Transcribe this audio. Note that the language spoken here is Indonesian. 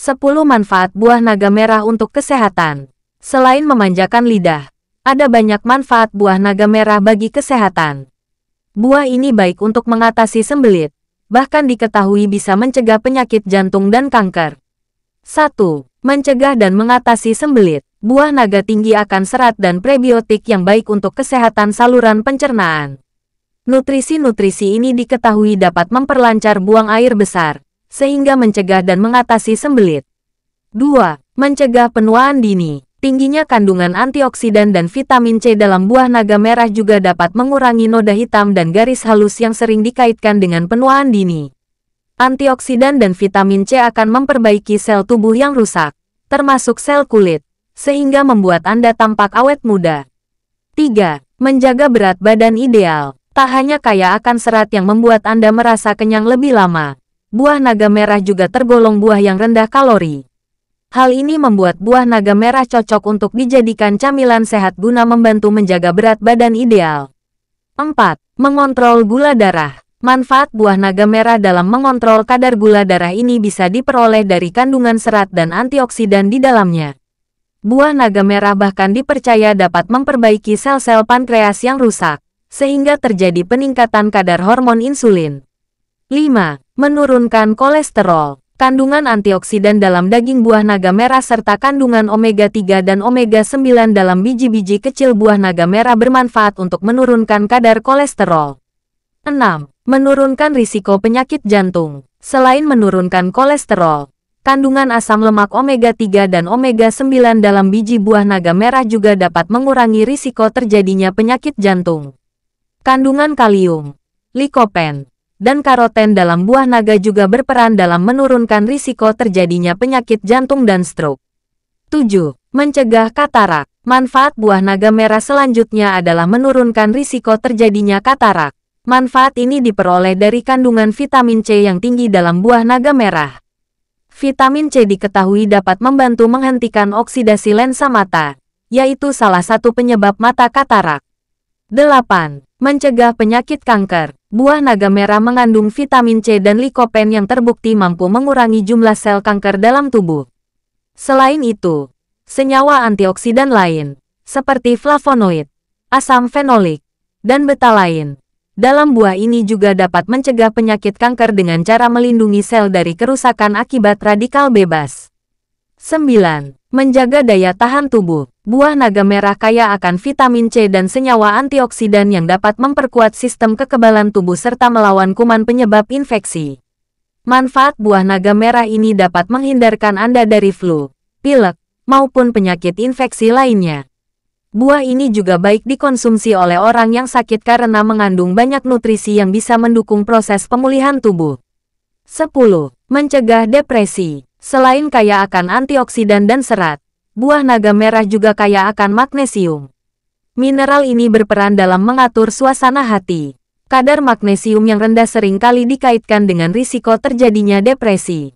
10 manfaat buah naga merah untuk kesehatan. Selain memanjakan lidah, ada banyak manfaat buah naga merah bagi kesehatan. Buah ini baik untuk mengatasi sembelit, bahkan diketahui bisa mencegah penyakit jantung dan kanker. 1. Mencegah dan mengatasi sembelit. Buah naga tinggi akan serat dan prebiotik yang baik untuk kesehatan saluran pencernaan. Nutrisi-nutrisi ini diketahui dapat memperlancar buang air besar, sehingga mencegah dan mengatasi sembelit. 2. Mencegah penuaan dini. Tingginya kandungan antioksidan dan vitamin C dalam buah naga merah juga dapat mengurangi noda hitam dan garis halus yang sering dikaitkan dengan penuaan dini. Antioksidan dan vitamin C akan memperbaiki sel tubuh yang rusak, termasuk sel kulit, sehingga membuat Anda tampak awet muda. 3. Menjaga berat badan ideal. Tak hanya kaya akan serat yang membuat Anda merasa kenyang lebih lama, buah naga merah juga tergolong buah yang rendah kalori. Hal ini membuat buah naga merah cocok untuk dijadikan camilan sehat guna membantu menjaga berat badan ideal. 4. Mengontrol gula darah Manfaat buah naga merah dalam mengontrol kadar gula darah ini bisa diperoleh dari kandungan serat dan antioksidan di dalamnya. Buah naga merah bahkan dipercaya dapat memperbaiki sel-sel pankreas yang rusak, sehingga terjadi peningkatan kadar hormon insulin. 5. Menurunkan kolesterol Kandungan antioksidan dalam daging buah naga merah serta kandungan omega-3 dan omega-9 dalam biji-biji kecil buah naga merah bermanfaat untuk menurunkan kadar kolesterol. 6. Menurunkan risiko penyakit jantung Selain menurunkan kolesterol, kandungan asam lemak omega-3 dan omega-9 dalam biji buah naga merah juga dapat mengurangi risiko terjadinya penyakit jantung. Kandungan kalium, likopen, dan karoten dalam buah naga juga berperan dalam menurunkan risiko terjadinya penyakit jantung dan stroke. 7. Mencegah katarak Manfaat buah naga merah selanjutnya adalah menurunkan risiko terjadinya katarak. Manfaat ini diperoleh dari kandungan vitamin C yang tinggi dalam buah naga merah. Vitamin C diketahui dapat membantu menghentikan oksidasi lensa mata, yaitu salah satu penyebab mata katarak. 8. Mencegah penyakit kanker Buah naga merah mengandung vitamin C dan likopen yang terbukti mampu mengurangi jumlah sel kanker dalam tubuh. Selain itu, senyawa antioksidan lain, seperti flavonoid, asam fenolik, dan beta lain, dalam buah ini juga dapat mencegah penyakit kanker dengan cara melindungi sel dari kerusakan akibat radikal bebas. 9. Menjaga daya tahan tubuh Buah naga merah kaya akan vitamin C dan senyawa antioksidan yang dapat memperkuat sistem kekebalan tubuh serta melawan kuman penyebab infeksi. Manfaat buah naga merah ini dapat menghindarkan Anda dari flu, pilek, maupun penyakit infeksi lainnya. Buah ini juga baik dikonsumsi oleh orang yang sakit karena mengandung banyak nutrisi yang bisa mendukung proses pemulihan tubuh. 10. Mencegah depresi. Selain kaya akan antioksidan dan serat, buah naga merah juga kaya akan magnesium. Mineral ini berperan dalam mengatur suasana hati. Kadar magnesium yang rendah seringkali dikaitkan dengan risiko terjadinya depresi.